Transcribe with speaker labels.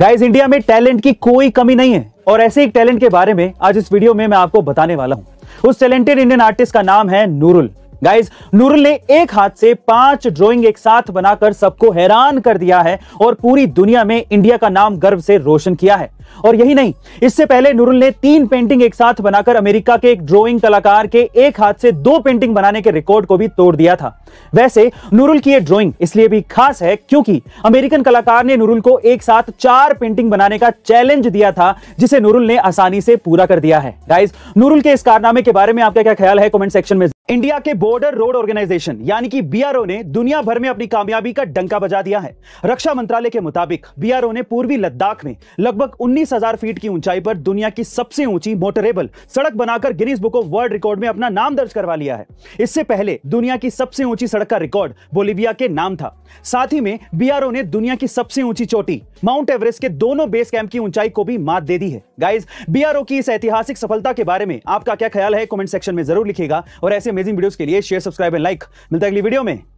Speaker 1: guys India में talent की कोई कमी नहीं है और ऐसे ही टैलेंट के बारे में आज इस वीडियो में मैं आपको बताने वाला हूँ उस टैलेंटेड इंडियन आर्टिस्ट का नाम है नूरुल गाइज नूरुल ने एक हाथ से पांच ड्राइंग एक साथ बनाकर सबको हैरान कर दिया है और पूरी दुनिया में इंडिया का नाम गर्व से रोशन किया है और यही नहीं इससे पहले नूरुल ने तीन पेंटिंग एक साथ बनाकर अमेरिका के एक ड्राइंग कलाकार के एक हाथ से दो पेंटिंग बनाने के रिकॉर्ड को भी तोड़ दिया था वैसे नूरुल की यह ड्राइंग इसलिए भी खास है क्योंकि अमेरिकन कलाकार ने नूरुल को एक साथ चार पेंटिंग बनाने का चैलेंज दिया था जिसे नूरुल ने आसानी से पूरा कर दिया है गाइज नूरुल के इस कारनामे के बारे में आपका क्या ख्याल है कॉमेंट सेक्शन में इंडिया के बॉर्डर रोड ऑर्गेनाइजेशन यानी कि बीआरओ ने दुनिया भर में अपनी कामयाबी का डंका बजा दिया है रक्षा मंत्रालय के मुताबिक बीआरओ ने पूर्वी लद्दाख में लगभग 19,000 फीट की ऊंचाई पर दुनिया की सबसे ऊंची मोटरेबल सड़क बनाकर Guinness book of world record में अपना नाम दर्ज करवा लिया है इससे पहले दुनिया की सबसे ऊंची सड़क का रिकॉर्ड बोलिविया के नाम था साथ ही में बीआरओ ने दुनिया की सबसे ऊंची चोटी माउंट एवरेस्ट के दोनों बेस कैंप की ऊंचाई को भी मात दे दी है गाइज बीआरओ की इस ऐतिहासिक सफलता के बारे में आपका क्या ख्याल है कॉमेंट सेक्शन में जरूर लिखेगा और ऐसे अमेजिंग वीडियोस के लिए शेयर सब्सक्राइब एंड लाइक मिलता है अगली वीडियो में